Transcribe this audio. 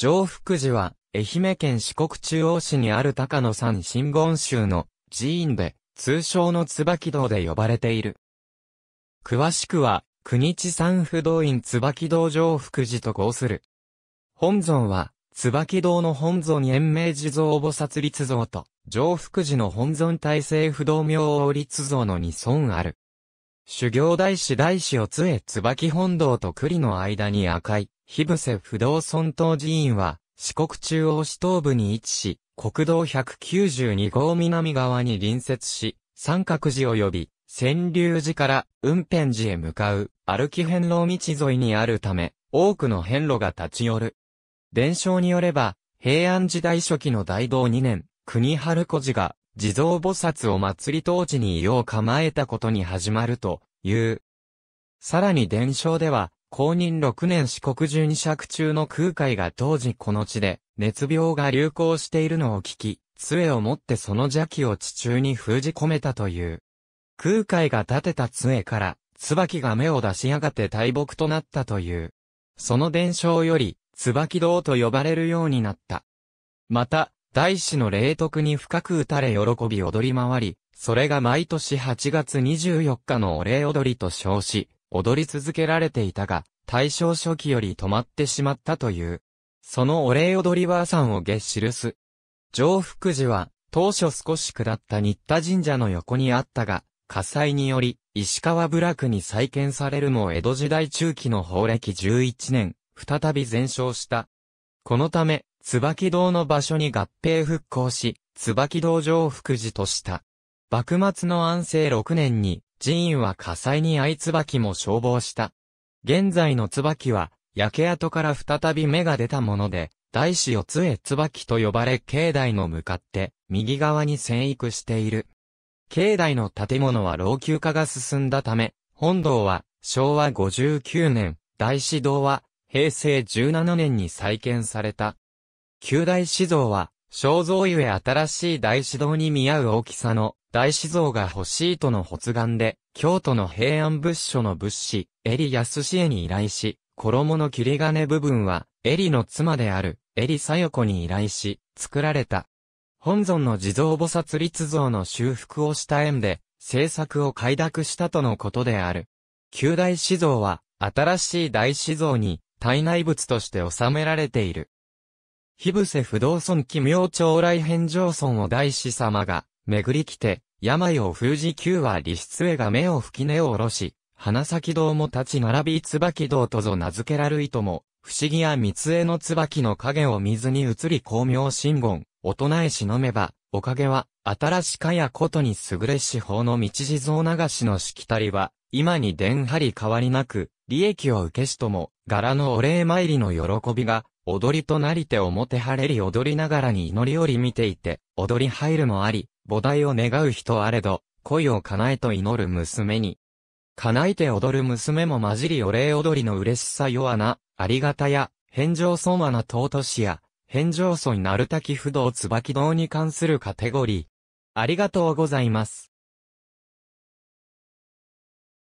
上福寺は、愛媛県四国中央市にある高野山新言宗の寺院で、通称の椿堂で呼ばれている。詳しくは、国地産不動院椿堂上福寺と号する。本尊は、椿堂の本尊延命地蔵菩薩立像と、上福寺の本尊大聖不動明王立像の二尊ある。修行大師大師を杖椿本堂と栗の間に赤い、日武瀬不動尊東寺院は、四国中央市東部に位置し、国道192号南側に隣接し、三角寺及び、千流寺から雲辺寺へ向かう歩き遍路道沿いにあるため、多くの遍路が立ち寄る。伝承によれば、平安時代初期の大道2年、国春子寺が地蔵菩薩を祭り当時に異を構えたことに始まるという。さらに伝承では、公認6年四国二尺中の空海が当時この地で、熱病が流行しているのを聞き、杖を持ってその邪気を地中に封じ込めたという。空海が立てた杖から、椿が芽を出しやがって大木となったという。その伝承より、椿堂と呼ばれるようになった。また、大師の霊徳に深く打たれ喜び踊り回り、それが毎年8月24日のお礼踊りと称し、踊り続けられていたが、大正初期より止まってしまったという。そのお礼踊りはさんを下記す。上福寺は、当初少し下った新田神社の横にあったが、火災により、石川部落に再建されるも江戸時代中期の法暦11年、再び全焼した。このため、椿堂の場所に合併復興し、椿堂上福寺とした。幕末の安政6年に、寺院は火災に相い椿も消防した。現在の椿は、焼け跡から再び芽が出たもので、大師四つへ椿と呼ばれ境内の向かって、右側に生育している。境内の建物は老朽化が進んだため、本堂は昭和59年、大師堂は平成17年に再建された。旧大師像は、肖像ゆえ新しい大師堂に見合う大きさの大志像が欲しいとの発願で、京都の平安仏書の仏師、襟安氏へに依頼し、衣の切り金部分は、リの妻である、襟左子に依頼し、作られた。本尊の地蔵菩薩立像の修復をした縁で、制作を快諾したとのことである。旧大志像は、新しい大志像に、体内物として収められている。日伏不動尊奇妙朝来返上尊を大師様が、巡り来て、病を封じ急は離出へが目を吹き根を下ろし、花咲堂も立ち並び椿堂とぞ名付けらるいとも、不思議や三江の椿の影を水に移り光明神言、大人へ忍めば、おかげは、新しかやことに優れし法の道地蔵流しのしきたりは、今に伝張り変わりなく、利益を受けしとも、柄のお礼参りの喜びが、踊りとなりて表晴れり踊りながらに祈りより見ていて、踊り入るもあり、菩提を願う人あれど、恋を叶えと祈る娘に。叶えて踊る娘も混じりお礼踊りの嬉しさ弱な、ありがたや、返上損和な尊しや、返上尊なるたき不動椿道に関するカテゴリー。ありがとうございます。